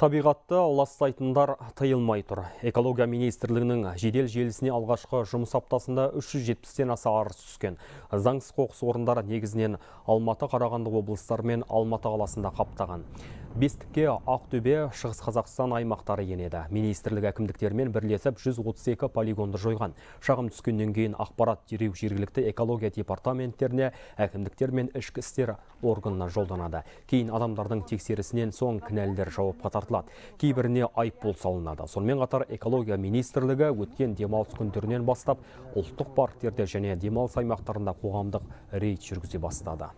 Табиғатты ластайтындар тыйылмай тұр. Экология министрлігінің жедел желісіне алғашқы жұмыс аптасында 370-тен аса арыз түскен. Заңсыз қоқыс орындары негізінен Алматы Қарағанды облыстары мен Алматы қаласында қаптаған. Бестікке Ақтөбе, Шығыс Қазақстан аймақтары енеді. Министрлік әкімдіктермен бірлесіп 132 полигонды жойған. Шағым түскеннен кейін ақпарат дереу жергілікті экология департаменттеріне, әкімдіктер мен ішкі істер органына жолданады. Кейін адамдардың тексерісінен соң кінәлілер жауапқа қатар тартылады кейбіріне айыппұл салынады сонымен қатар экология министрлігі өткен демалыс күндерінен бастап ұлттық парктерде және демалыс аймақтарында қоғамдық рейд жүргізе бастады